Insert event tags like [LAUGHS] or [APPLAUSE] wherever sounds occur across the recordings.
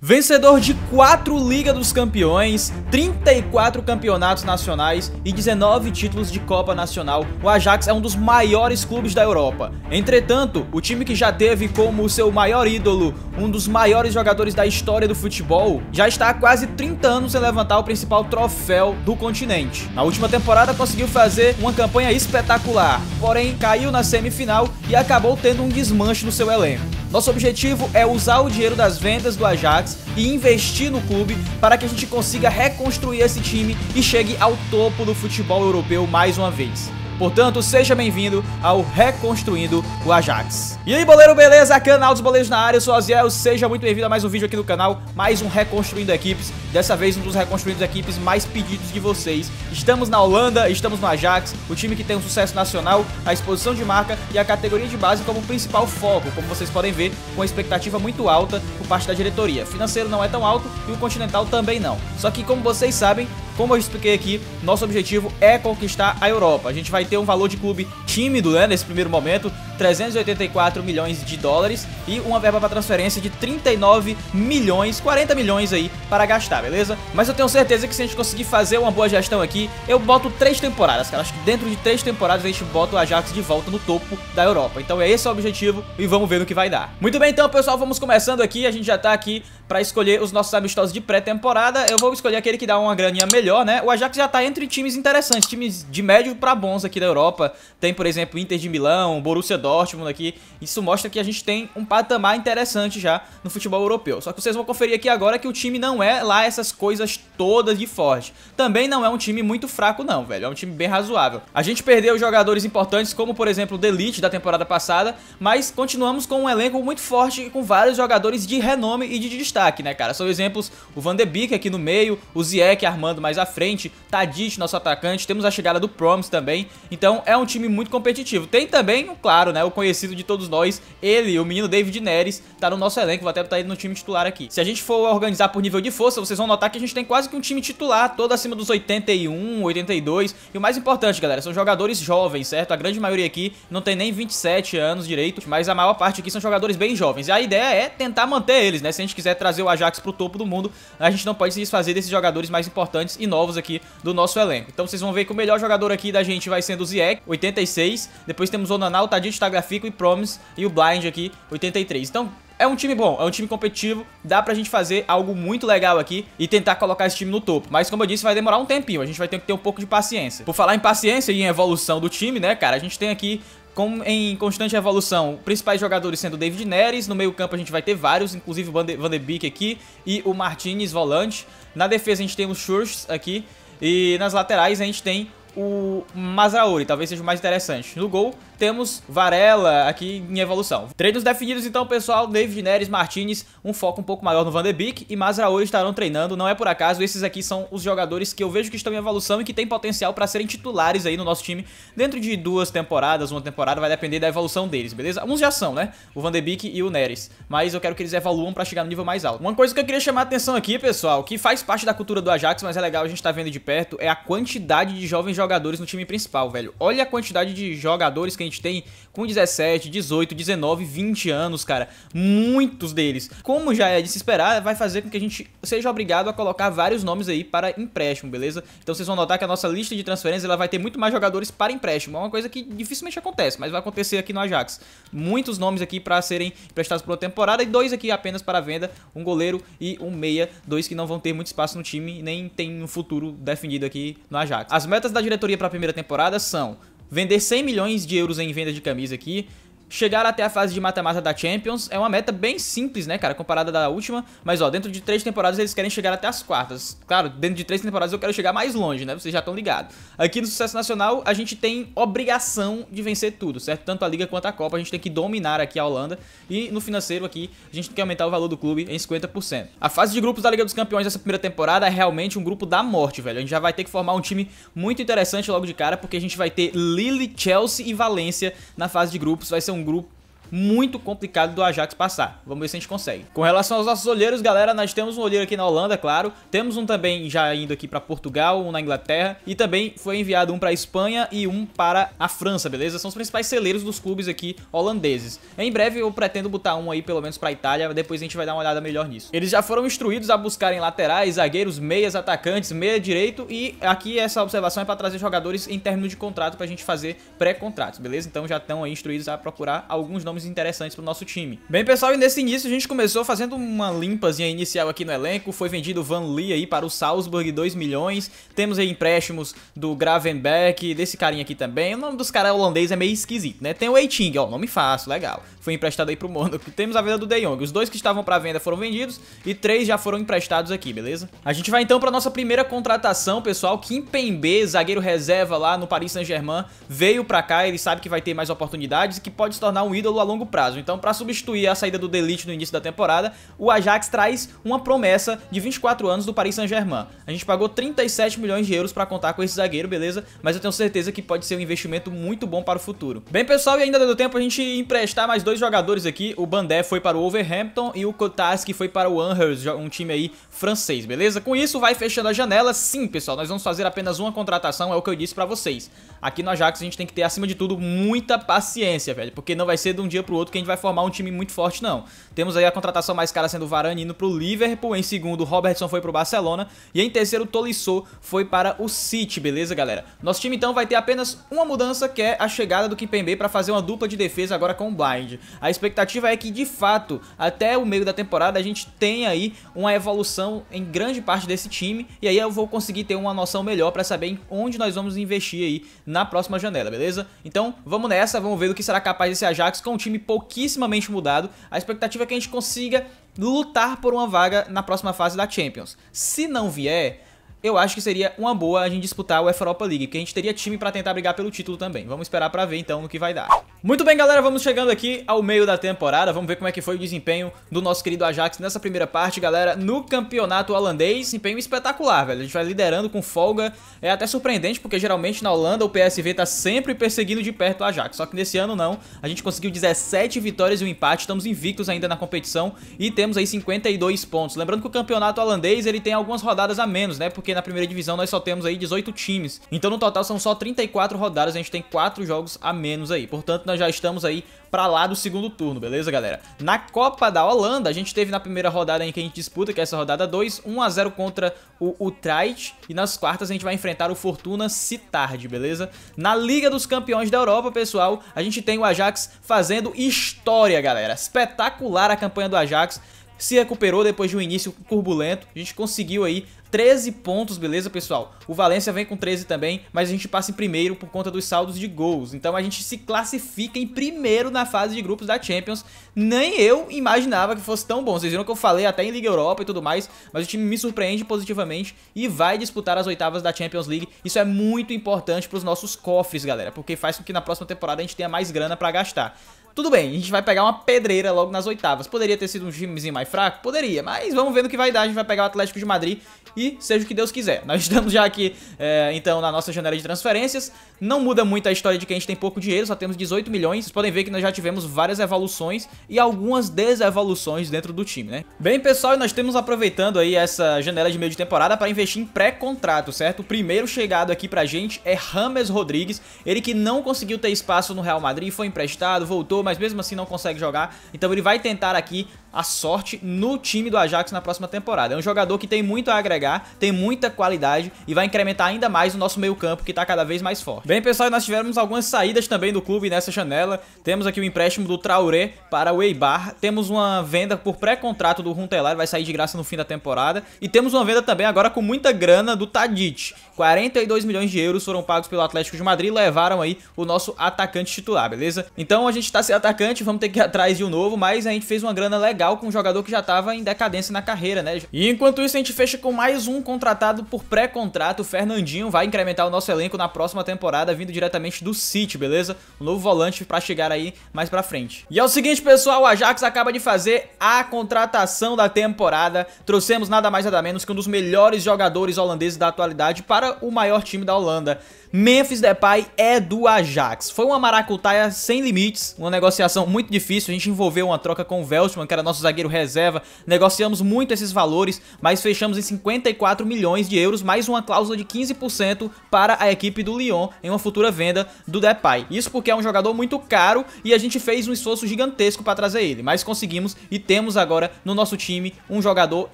Vencedor de 4 Liga dos Campeões, 34 campeonatos nacionais e 19 títulos de Copa Nacional, o Ajax é um dos maiores clubes da Europa. Entretanto, o time que já teve como seu maior ídolo um dos maiores jogadores da história do futebol, já está há quase 30 anos sem levantar o principal troféu do continente. Na última temporada conseguiu fazer uma campanha espetacular, porém caiu na semifinal e acabou tendo um desmanche no seu elenco. Nosso objetivo é usar o dinheiro das vendas do Ajax e investir no clube para que a gente consiga reconstruir esse time e chegue ao topo do futebol europeu mais uma vez. Portanto, seja bem-vindo ao Reconstruindo o Ajax. E aí, boleiro, beleza? Canal é dos Boleiros na área, eu sou Aziel, seja muito bem-vindo a mais um vídeo aqui no canal, mais um Reconstruindo Equipes, dessa vez um dos Reconstruindo Equipes mais pedidos de vocês. Estamos na Holanda, estamos no Ajax, o time que tem um sucesso nacional, a exposição de marca e a categoria de base como principal foco, como vocês podem ver, com expectativa muito alta por parte da diretoria. Financeiro não é tão alto e o continental também não. Só que, como vocês sabem, como eu expliquei aqui, nosso objetivo é conquistar a Europa. A gente vai ter um valor de clube tímido, né, nesse primeiro momento, 384 milhões de dólares e uma verba para transferência de 39 milhões, 40 milhões aí para gastar, beleza? Mas eu tenho certeza que se a gente conseguir fazer uma boa gestão aqui, eu boto três temporadas, cara. Acho que dentro de três temporadas a gente bota o Ajax de volta no topo da Europa. Então é esse o objetivo e vamos ver no que vai dar. Muito bem, então, pessoal, vamos começando aqui. A gente já tá aqui para escolher os nossos amistosos de pré-temporada. Eu vou escolher aquele que dá uma graninha melhor, né? O Ajax já tá entre times interessantes, times de médio para bons aqui aqui da Europa, tem, por exemplo, Inter de Milão, Borussia Dortmund aqui. Isso mostra que a gente tem um patamar interessante já no futebol europeu. Só que vocês vão conferir aqui agora que o time não é lá essas coisas todas de forte. Também não é um time muito fraco não, velho. É um time bem razoável. A gente perdeu jogadores importantes, como por exemplo o Delite da temporada passada, mas continuamos com um elenco muito forte e com vários jogadores de renome e de destaque, né, cara? São exemplos o Van de Beek aqui no meio, o Ziek armando mais à frente, Tadic, nosso atacante, temos a chegada do Proms também. Então é um time muito competitivo. Tem também, claro, né, o conhecido de todos nós, ele, o menino David Neres, tá no nosso elenco, vou até botar ele no time titular aqui. Se a gente for organizar por nível de força, vocês vão notar que a gente tem quase que um time titular, todo acima dos 81, 82. E o mais importante, galera, são jogadores jovens, certo? A grande maioria aqui não tem nem 27 anos direito, mas a maior parte aqui são jogadores bem jovens. E a ideia é tentar manter eles, né? Se a gente quiser trazer o Ajax pro topo do mundo, a gente não pode se desfazer desses jogadores mais importantes e novos aqui do nosso elenco. Então vocês vão ver que o melhor jogador aqui da gente vai ser sendo o Ziek, 86. Depois temos o Onanal, o Tadit, o e Promise e o Blind aqui, 83. Então, é um time bom, é um time competitivo, dá pra gente fazer algo muito legal aqui e tentar colocar esse time no topo. Mas como eu disse, vai demorar um tempinho, a gente vai ter que ter um pouco de paciência. Por falar em paciência e em evolução do time, né, cara, a gente tem aqui com, em constante evolução, principais jogadores sendo o David Neres, no meio campo a gente vai ter vários, inclusive o Van de, Van de Beek aqui e o Martinez, volante. Na defesa a gente tem o Schurz aqui e nas laterais a gente tem o Masaori, talvez seja o mais interessante. No gol, temos Varela aqui em evolução. Treinos definidos então, pessoal, David Neres, Martinez, um foco um pouco maior no Van de Beek e Mazraoui estarão treinando, não é por acaso, esses aqui são os jogadores que eu vejo que estão em evolução e que têm potencial para serem titulares aí no nosso time dentro de duas temporadas, uma temporada, vai depender da evolução deles, beleza? Uns já são, né? O Van de Beek e o Neres, mas eu quero que eles evoluam para chegar no nível mais alto. Uma coisa que eu queria chamar a atenção aqui, pessoal, que faz parte da cultura do Ajax, mas é legal a gente tá vendo de perto, é a quantidade de jovens jogadores no time principal, velho. Olha a quantidade de jogadores que a gente tem com 17, 18, 19, 20 anos, cara. Muitos deles. Como já é de se esperar, vai fazer com que a gente seja obrigado a colocar vários nomes aí para empréstimo, beleza? Então vocês vão notar que a nossa lista de transferências ela vai ter muito mais jogadores para empréstimo. É uma coisa que dificilmente acontece, mas vai acontecer aqui no Ajax. Muitos nomes aqui para serem emprestados por uma temporada e dois aqui apenas para venda, um goleiro e um meia, dois que não vão ter muito espaço no time, nem tem um futuro definido aqui no Ajax. As metas da diretoria para a primeira temporada são vender 100 milhões de euros em venda de camisa aqui, Chegar até a fase de mata-mata da Champions é uma meta bem simples, né, cara, comparada da última. Mas, ó, dentro de três temporadas eles querem chegar até as quartas. Claro, dentro de três temporadas eu quero chegar mais longe, né, vocês já estão ligados. Aqui no Sucesso Nacional a gente tem obrigação de vencer tudo, certo? Tanto a Liga quanto a Copa, a gente tem que dominar aqui a Holanda. E no financeiro aqui a gente tem que aumentar o valor do clube em 50%. A fase de grupos da Liga dos Campeões dessa primeira temporada é realmente um grupo da morte, velho. A gente já vai ter que formar um time muito interessante logo de cara, porque a gente vai ter Lille, Chelsea e Valência na fase de grupos. Vai ser um são um grupo muito complicado do Ajax passar. Vamos ver se a gente consegue. Com relação aos nossos olheiros, galera, nós temos um olheiro aqui na Holanda, claro. Temos um também já indo aqui para Portugal, um na Inglaterra. E também foi enviado um para Espanha e um para a França, beleza? São os principais celeiros dos clubes aqui holandeses. Em breve eu pretendo botar um aí pelo menos para Itália, depois a gente vai dar uma olhada melhor nisso. Eles já foram instruídos a buscarem laterais, zagueiros, meias, atacantes, meia direito e aqui essa observação é para trazer jogadores em término de contrato para a gente fazer pré-contratos, beleza? Então já estão aí instruídos a procurar alguns nomes nomes interessantes pro nosso time. Bem, pessoal, e nesse início a gente começou fazendo uma limpazinha inicial aqui no elenco. Foi vendido o Van Lee aí para o Salzburg, 2 milhões. Temos aí empréstimos do Gravenbeck, desse carinha aqui também. O nome dos caras holandês é meio esquisito, né? Tem o Eiting, ó, nome fácil, legal. Foi emprestado aí pro Monaco. Temos a venda do De Jong. Os dois que estavam para venda foram vendidos e três já foram emprestados aqui, beleza? A gente vai então para nossa primeira contratação, pessoal. Kim Pembe, zagueiro reserva lá no Paris Saint-Germain, veio para cá, ele sabe que vai ter mais oportunidades e que pode se tornar um ídolo longo prazo. Então, para substituir a saída do Delite no início da temporada, o Ajax traz uma promessa de 24 anos do Paris Saint-Germain. A gente pagou 37 milhões de euros para contar com esse zagueiro, beleza? Mas eu tenho certeza que pode ser um investimento muito bom para o futuro. Bem, pessoal, e ainda deu tempo a gente emprestar mais dois jogadores aqui. O Bandé foi para o Wolverhampton e o Kotarski foi para o Anhurst, um time aí francês, beleza? Com isso, vai fechando a janela. Sim, pessoal, nós vamos fazer apenas uma contratação, é o que eu disse para vocês aqui no Ajax a gente tem que ter, acima de tudo, muita paciência, velho. Porque não vai ser de um dia pro outro que a gente vai formar um time muito forte, não. Temos aí a contratação mais cara sendo o Varane indo pro Liverpool. Em segundo, o Robertson foi pro Barcelona. E em terceiro, o Tolisso foi para o City, beleza, galera? Nosso time, então, vai ter apenas uma mudança, que é a chegada do kimpembe para fazer uma dupla de defesa agora com o Blind. A expectativa é que, de fato, até o meio da temporada a gente tenha aí uma evolução em grande parte desse time. E aí eu vou conseguir ter uma noção melhor para saber onde nós vamos investir aí na próxima janela, beleza? Então vamos nessa, vamos ver o que será capaz esse Ajax com um time pouquíssimamente mudado. A expectativa é que a gente consiga lutar por uma vaga na próxima fase da Champions. Se não vier, eu acho que seria uma boa a gente disputar o Europa League, porque a gente teria time para tentar brigar pelo título também. Vamos esperar para ver então no que vai dar. Muito bem, galera, vamos chegando aqui ao meio da temporada. Vamos ver como é que foi o desempenho do nosso querido Ajax nessa primeira parte, galera, no campeonato holandês. Desempenho espetacular, velho. A gente vai liderando com folga. É até surpreendente, porque geralmente na Holanda o PSV tá sempre perseguindo de perto o Ajax. Só que nesse ano não. A gente conseguiu 17 vitórias e um empate. Estamos invictos ainda na competição e temos aí 52 pontos. Lembrando que o campeonato holandês ele tem algumas rodadas a menos, né? Porque porque na primeira divisão nós só temos aí 18 times. Então no total são só 34 rodadas, a gente tem 4 jogos a menos aí. Portanto, nós já estamos aí para lá do segundo turno, beleza, galera? Na Copa da Holanda, a gente teve na primeira rodada em que a gente disputa, que é essa rodada 2, 1 a 0 contra o Utrecht e nas quartas a gente vai enfrentar o Fortuna Citarde, beleza? Na Liga dos Campeões da Europa, pessoal, a gente tem o Ajax fazendo história, galera. Espetacular a campanha do Ajax se recuperou depois de um início turbulento. A gente conseguiu aí 13 pontos, beleza, pessoal? O Valência vem com 13 também, mas a gente passa em primeiro por conta dos saldos de gols. Então a gente se classifica em primeiro na fase de grupos da Champions. Nem eu imaginava que fosse tão bom. Vocês viram que eu falei até em Liga Europa e tudo mais, mas o time me surpreende positivamente e vai disputar as oitavas da Champions League. Isso é muito importante para os nossos cofres, galera, porque faz com que na próxima temporada a gente tenha mais grana para gastar. Tudo bem, a gente vai pegar uma pedreira logo nas oitavas. Poderia ter sido um timezinho mais fraco? Poderia, mas vamos ver no que vai dar. A gente vai pegar o Atlético de Madrid e seja o que Deus quiser. [LAUGHS] Nós estamos já aqui, é, então, na nossa janela de transferências. Não muda muito a história de que a gente tem pouco dinheiro, só temos 18 milhões. Vocês podem ver que nós já tivemos várias evoluções e algumas desevoluções dentro do time, né? Bem, pessoal, nós temos aproveitando aí essa janela de meio de temporada para investir em pré-contrato, certo? O primeiro chegado aqui pra gente é Rames Rodrigues, ele que não conseguiu ter espaço no Real Madrid, foi emprestado, voltou, mas mesmo assim não consegue jogar. Então ele vai tentar aqui a sorte no time do Ajax na próxima temporada. É um jogador que tem muito a agregar, tem muita qualidade e vai incrementar ainda mais o nosso meio campo que está cada vez mais forte. Bem pessoal, nós tivemos algumas saídas também do clube nessa janela. Temos aqui o empréstimo do Traoré para o Eibar. Temos uma venda por pré-contrato do Runtelar, vai sair de graça no fim da temporada. E temos uma venda também agora com muita grana do Tadic. 42 milhões de euros foram pagos pelo Atlético de Madrid e levaram aí o nosso atacante titular, beleza? Então a gente está ser atacante, vamos ter que ir atrás de um novo, mas a gente fez uma grana legal com um jogador que já estava em decadência na carreira, né? E enquanto isso, a gente fecha com mais um contratado por pré-contrato. O Fernandinho vai incrementar o nosso elenco na próxima temporada, vindo diretamente do City, beleza? Um novo volante para chegar aí mais pra frente. E é o seguinte, pessoal, o Ajax acaba de fazer a contratação da temporada. Trouxemos nada mais nada menos que um dos melhores jogadores holandeses da atualidade para o maior time da Holanda. Memphis Depay é do Ajax. Foi uma maracutaia sem limites, uma negociação muito difícil, a gente envolveu uma troca com o Veltman, que era nosso zagueiro reserva, negociamos muito esses valores, mas fechamos em 54 milhões de euros, mais uma cláusula de 15% para a equipe do Lyon em uma futura venda do Depay. Isso porque é um jogador muito caro e a gente fez um esforço gigantesco para trazer ele, mas conseguimos e temos agora no nosso time um jogador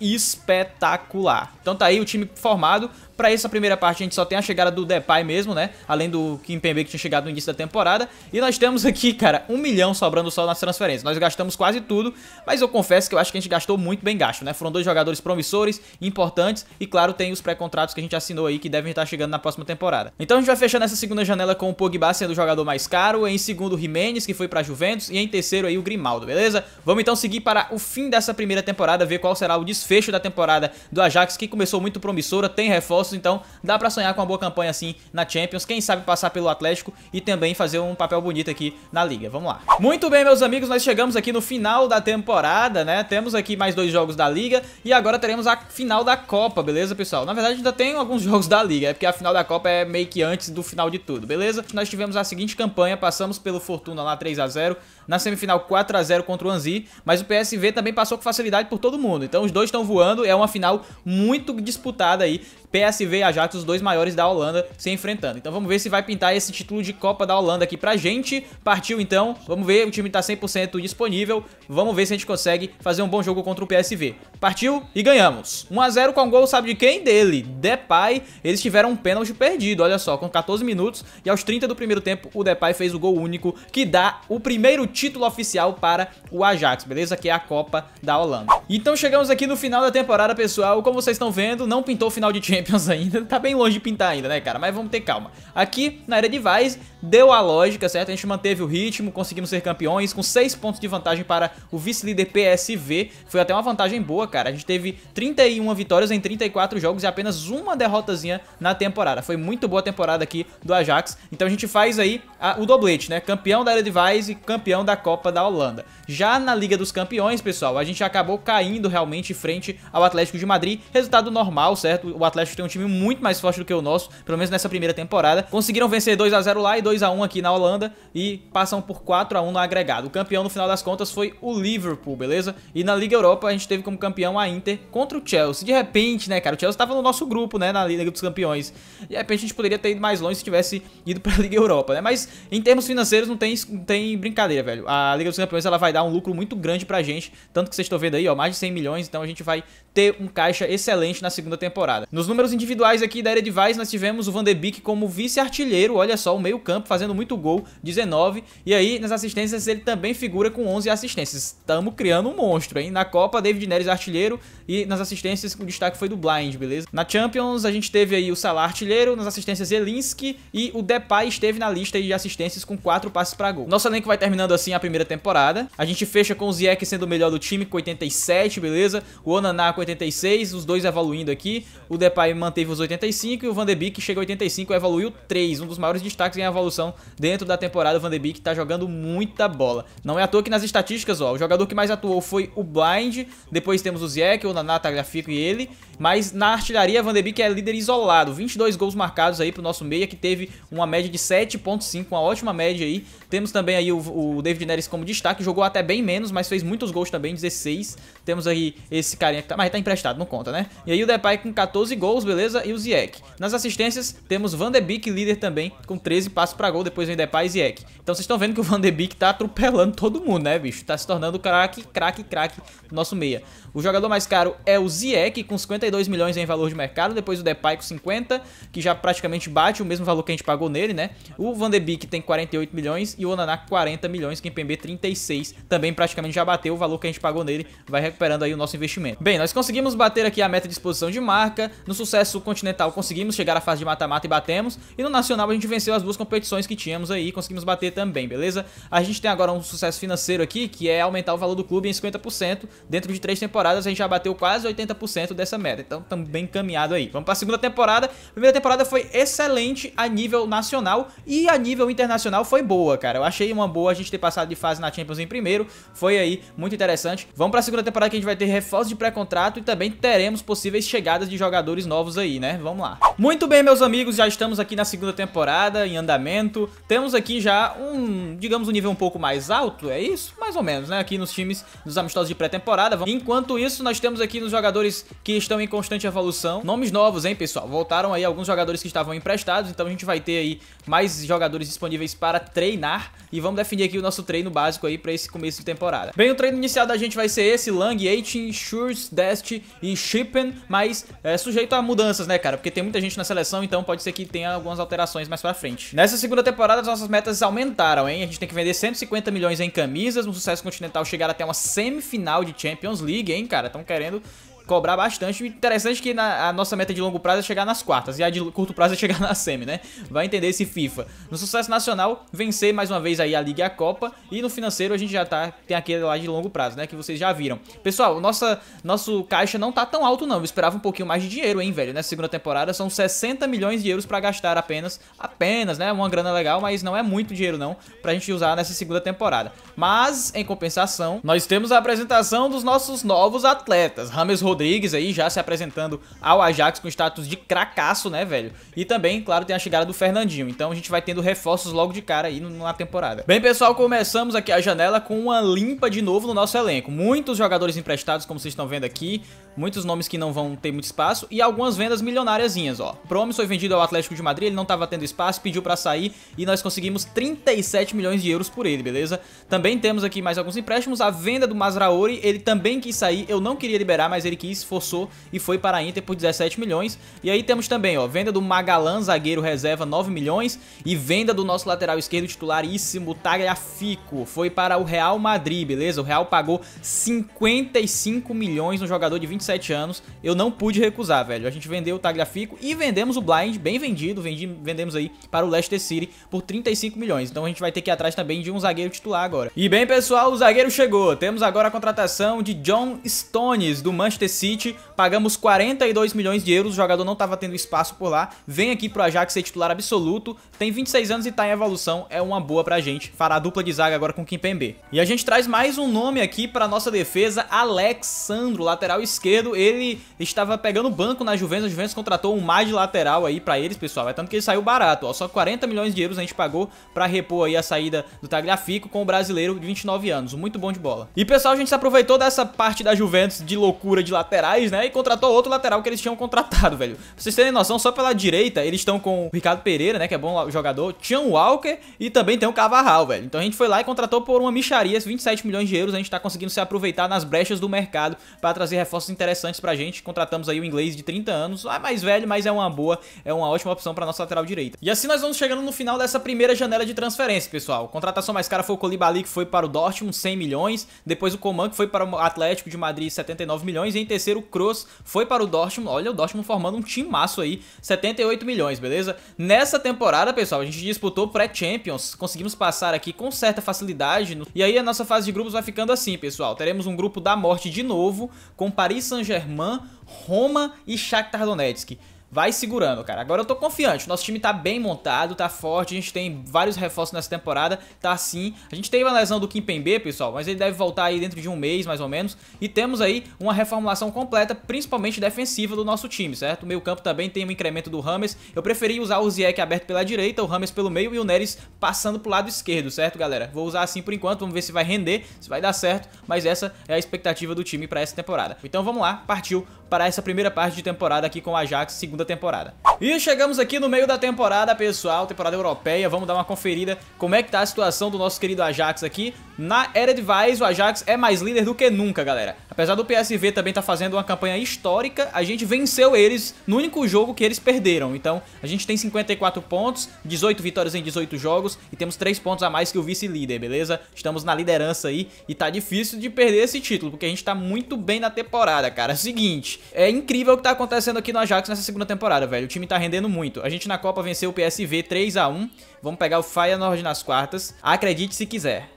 espetacular. Então tá aí o time formado, para essa primeira parte, a gente só tem a chegada do Depay mesmo, né? Além do Kimpembe que tinha chegado no início da temporada. E nós temos aqui, cara, um milhão sobrando só nas transferências. Nós gastamos quase tudo, mas eu confesso que eu acho que a gente gastou muito bem gasto, né? Foram dois jogadores promissores, importantes e, claro, tem os pré-contratos que a gente assinou aí que devem estar chegando na próxima temporada. Então a gente vai fechando essa segunda janela com o Pogba sendo o jogador mais caro, em segundo o Jimenez, que foi pra Juventus, e em terceiro aí o Grimaldo, beleza? Vamos então seguir para o fim dessa primeira temporada, ver qual será o desfecho da temporada do Ajax, que começou muito promissora, tem reforço reforços, então dá para sonhar com uma boa campanha assim na Champions, quem sabe passar pelo Atlético e também fazer um papel bonito aqui na Liga, vamos lá. Muito bem, meus amigos, nós chegamos aqui no final da temporada, né, temos aqui mais dois jogos da Liga e agora teremos a final da Copa, beleza, pessoal? Na verdade ainda tem alguns [LAUGHS] jogos da Liga, é porque a final da Copa é meio que antes do final de tudo, beleza? Nós tivemos a seguinte campanha, passamos pelo Fortuna lá 3 a 0 na semifinal 4 a 0 contra o Anzi, mas o PSV também passou com facilidade por todo mundo. Então os dois estão voando, é uma final muito disputada aí. PSV e Ajax, os dois maiores da Holanda, se enfrentando. Então vamos ver se vai pintar esse título de Copa da Holanda aqui pra gente. Partiu então, vamos ver, o time tá 100% disponível. Vamos ver se a gente consegue fazer um bom jogo contra o PSV. Partiu e ganhamos. 1 a 0 com um gol, sabe de quem? Dele, Depay. Eles tiveram um pênalti perdido, olha só, com 14 minutos e aos 30 do primeiro tempo o Depay fez o gol único que dá o primeiro título oficial para o Ajax, beleza? Que é a Copa da Holanda. Então chegamos aqui no final da temporada, pessoal. Como vocês estão vendo, não pintou o final de Champions [LAUGHS] ainda. Tá bem longe de pintar ainda, né, cara? Mas vamos ter calma. Aqui, na área de Vice, deu a lógica, certo? A gente manteve o ritmo, conseguimos ser campeões com 6 pontos de vantagem para o vice-líder PSV. Foi até uma vantagem boa, cara. A gente teve 31 vitórias em 34 jogos e apenas uma derrotazinha na temporada. Foi muito boa a temporada aqui do Ajax. Então a gente faz aí a, o doblete, né? Campeão da Eredivisie e campeão da Copa da Holanda. Já na Liga dos Campeões, pessoal, a gente acabou caindo realmente frente ao Atlético de Madrid. Resultado normal, certo? O Atlético tem um time muito mais forte do que o nosso, pelo menos nessa primeira temporada. Conseguiram vencer 2 a 0 lá e 2 2x1 aqui na Holanda e passam por 4x1 no agregado. O campeão no final das contas foi o Liverpool, beleza? E na Liga Europa a gente teve como campeão a Inter contra o Chelsea. De repente, né, cara, o Chelsea tava no nosso grupo, né, na Liga dos Campeões. De repente a gente poderia ter ido mais longe se tivesse ido pra [LAUGHS] Liga Europa, né? Mas em termos financeiros não tem, não tem brincadeira, velho. A Liga dos Campeões ela vai dar um lucro muito grande pra gente, tanto que vocês estão vendo aí, ó, mais de 100 milhões, então a gente vai ter um caixa excelente na segunda temporada. Nos números individuais aqui da Eredivisie, nós tivemos o Van de Beek como vice-artilheiro, olha só, o meio campo fazendo muito gol, 19, e aí nas assistências ele também figura com 11 assistências. Estamos criando um monstro, hein? Na Copa, David Neres artilheiro e nas assistências o destaque foi do Blind, beleza? Na Champions, a gente teve aí o Salah artilheiro, nas assistências Elinsky e o Depay esteve na lista de assistências com 4 passes para gol. Nosso elenco vai terminando assim a primeira temporada. A gente fecha com o Ziyech sendo o melhor do time com 87, beleza? O Onaná com 86, os dois evoluindo aqui. O Depay manteve os 85 e o Van de Beek chega a 85, evoluiu 3. Um dos maiores destaques em evolução dentro da temporada. O Van de Beek tá jogando muita bola. Não é à toa que nas estatísticas, ó, o jogador que mais atuou foi o Blind, depois temos o Ziek, o Nanata Grafico e ele. Mas na artilharia, Van de Beek é líder isolado. 22 gols marcados aí pro nosso meia, que teve uma média de 7.5, uma ótima média aí. Temos também aí o, o David Neres como destaque, jogou até bem menos, mas fez muitos gols também, 16. Temos aí esse carinha que tá... Mas tá emprestado, não conta, né? E aí o Depay com 14 gols, beleza? E o Ziek. Nas assistências, temos Van de Beek líder também, com 13 passos pra gol, depois vem Depay e Ziek. Então vocês estão vendo que o Van de Beek tá atropelando todo mundo, né, bicho? Tá se tornando craque, craque, craque do nosso meia. O jogador mais caro é o Ziek, com 52 milhões em valor de mercado, depois o Depay com 50, que já praticamente bate o mesmo valor que a gente pagou nele, né? O Van de Beek tem 48 milhões e o Onaná 40 milhões, que em PMB 36, também praticamente já bateu o valor que a gente pagou nele, vai recuperando aí o nosso investimento. Bem, nós conseguimos conseguimos bater aqui a meta de exposição de marca, no sucesso continental conseguimos chegar à fase de mata-mata e batemos, e no nacional a gente venceu as duas competições que tínhamos aí e conseguimos bater também, beleza? A gente tem agora um sucesso financeiro aqui, que é aumentar o valor do clube em 50%, dentro de três temporadas a gente já bateu quase 80% dessa meta, então estamos bem encaminhado aí. Vamos para a segunda temporada, a primeira temporada foi excelente a nível nacional e a nível internacional foi boa, cara, eu achei uma boa a gente ter passado de fase na Champions em primeiro, foi aí muito interessante. Vamos para a segunda temporada que a gente vai ter reforço de pré-contrato, e também teremos possíveis chegadas de jogadores novos aí, né? Vamos lá. Muito bem, meus amigos, já estamos aqui na segunda temporada, em andamento. Temos aqui já um, digamos, um nível um pouco mais alto, é isso? Mais ou menos, né? Aqui nos times dos amistosos de pré-temporada. Enquanto isso, nós temos aqui nos jogadores que estão em constante evolução. Nomes novos, hein, pessoal? Voltaram aí alguns jogadores que estavam emprestados, então a gente vai ter aí mais jogadores disponíveis para treinar. E vamos definir aqui o nosso treino básico aí para esse começo de temporada. Bem, o treino inicial da gente vai ser esse, Lang, 18 Shures, Desk, e Shippen, mas é sujeito a mudanças, né, cara? Porque tem muita gente na seleção, então pode ser que tenha algumas alterações mais pra frente. Nessa segunda temporada, as nossas metas aumentaram, hein? A gente tem que vender 150 milhões em camisas, no sucesso continental chegar até uma semifinal de Champions League, hein, cara? Estão querendo cobrar bastante. O interessante é que na, a nossa meta de longo prazo é chegar nas quartas e a de curto prazo é chegar na semi, né? Vai entender esse FIFA. No sucesso nacional, vencer mais uma vez aí a Liga e a Copa e no financeiro a gente já tá tem aquele lá de longo prazo, né, que vocês já viram. Pessoal, nossa nosso caixa não tá tão alto não. Eu esperava um pouquinho mais de dinheiro, hein, velho, nessa segunda temporada são 60 milhões de euros para gastar apenas, apenas, né? Uma grana legal, mas não é muito dinheiro não pra gente usar nessa segunda temporada. Mas em compensação, nós temos a apresentação dos nossos novos atletas. Rames Rodrigues Rodrigues aí já se apresentando ao Ajax com status de cracaço, né, velho? E também, claro, tem a chegada do Fernandinho. Então a gente vai tendo reforços logo de cara aí na temporada. Bem, pessoal, começamos aqui a janela com uma limpa de novo no nosso elenco. Muitos jogadores emprestados, como vocês estão vendo aqui. Muitos nomes que não vão ter muito espaço e algumas vendas milionáriazinhas, ó. Promes foi vendido ao Atlético de Madrid, ele não estava tendo espaço, pediu para sair e nós conseguimos 37 milhões de euros por ele, beleza? Também temos aqui mais alguns empréstimos, a venda do Masraoui, ele também quis sair, eu não queria liberar, mas ele quis, forçou e foi para a Inter por 17 milhões. E aí temos também, ó, venda do Magalan, zagueiro reserva, 9 milhões e venda do nosso lateral esquerdo titularíssimo, Tagliafico, foi para o Real Madrid, beleza? O Real pagou 55 milhões no jogador de 25 27 anos, eu não pude recusar, velho. A gente vendeu o Tagliafico e vendemos o Blind, bem vendido, vendi, vendemos aí para o Leicester City por 35 milhões. Então a gente vai ter que ir atrás também de um zagueiro titular agora. E bem, pessoal, o zagueiro chegou. Temos agora a contratação de John Stones, do Manchester City. Pagamos 42 milhões de euros, o jogador não estava tendo espaço por lá. Vem aqui para o Ajax ser titular absoluto, tem 26 anos e está em evolução, é uma boa pra gente. Fará a dupla de zaga agora com Kimpembe. E a gente traz mais um nome aqui pra nossa defesa, Alexandro, lateral esquerdo ele estava pegando banco na Juventus, a Juventus contratou um mais de lateral aí para eles, pessoal. É tanto que ele saiu barato, ó, só 40 milhões de euros a gente pagou para repor aí a saída do Tagliafico com o brasileiro de 29 anos, muito bom de bola. E pessoal, a gente se aproveitou dessa parte da Juventus de loucura de laterais, né, e contratou outro lateral que eles tinham contratado, [LAUGHS] velho. Pra vocês terem noção, só pela direita eles estão com o Ricardo Pereira, né, que é bom jogador, Tian Walker e também tem o Cavarral, velho. Então a gente foi lá e contratou por uma micharia, 27 milhões de euros, a gente tá conseguindo se aproveitar nas brechas do mercado para trazer reforços interessantes interessantes pra gente. Contratamos aí o inglês de 30 anos, ah, mais velho, mas é uma boa, é uma ótima opção pra nossa lateral direita. E assim nós vamos chegando no final dessa primeira janela de transferência, pessoal. Contratação mais cara foi o Colibali, que foi para o Dortmund, 100 milhões. Depois o Coman, que foi para o Atlético de Madrid, 79 milhões. E em terceiro, o Kroos foi para o Dortmund. Olha, o Dortmund formando um timaço aí, 78 milhões, beleza? Nessa temporada, pessoal, a gente disputou pré-Champions. Conseguimos passar aqui com certa facilidade. E aí a nossa fase de grupos vai ficando assim, pessoal. Teremos um grupo da morte de novo, com Paris Saint-Germain, Roma e Shakhtar Donetsk vai segurando, cara. Agora eu tô confiante. Nosso time tá bem montado, tá forte. A gente tem vários reforços nessa temporada. Tá assim. A gente teve a lesão do Kimpembe, pessoal, mas ele deve voltar aí dentro de um mês, mais ou menos. E temos aí uma reformulação completa, principalmente defensiva do nosso time, certo? O meio campo também tem um incremento do Rames. Eu preferi usar o Ziek aberto pela direita, o Rames pelo meio e o Neres passando pro lado esquerdo, certo, galera? Vou usar assim por enquanto, vamos ver se vai render, se vai dar certo. Mas essa é a expectativa do time pra essa temporada. Então vamos lá, partiu para essa primeira parte de temporada aqui com o Ajax, segunda da temporada. E chegamos aqui no meio da temporada, pessoal, temporada europeia, vamos dar uma conferida como é que tá a situação do nosso querido Ajax aqui. Na Eredivisie, o Ajax é mais líder do que nunca, galera. Apesar do PSV também tá fazendo uma campanha histórica, a gente venceu eles no único jogo que eles perderam. Então, a gente tem 54 pontos, 18 vitórias em 18 jogos e temos 3 pontos a mais que o vice-líder, beleza? Estamos na liderança aí e tá difícil de perder esse título, porque a gente tá muito bem na temporada, cara. É seguinte, é incrível o que tá acontecendo aqui no Ajax nessa segunda da temporada, velho. O time tá rendendo muito. A gente na Copa venceu o PSV 3 a 1 Vamos pegar o Feyenoord nas quartas. Acredite se quiser.